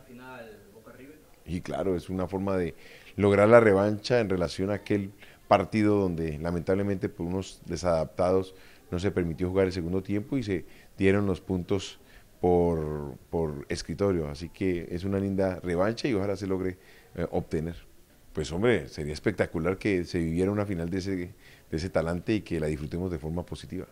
final Boca Y claro, es una forma de lograr la revancha en relación a aquel partido donde lamentablemente por unos desadaptados no se permitió jugar el segundo tiempo y se dieron los puntos por, escritorio. Así que es una linda revancha y ojalá se logre eh, obtener. Pues hombre, sería espectacular que se viviera una final de de ese talante y que la disfrutemos de forma positiva.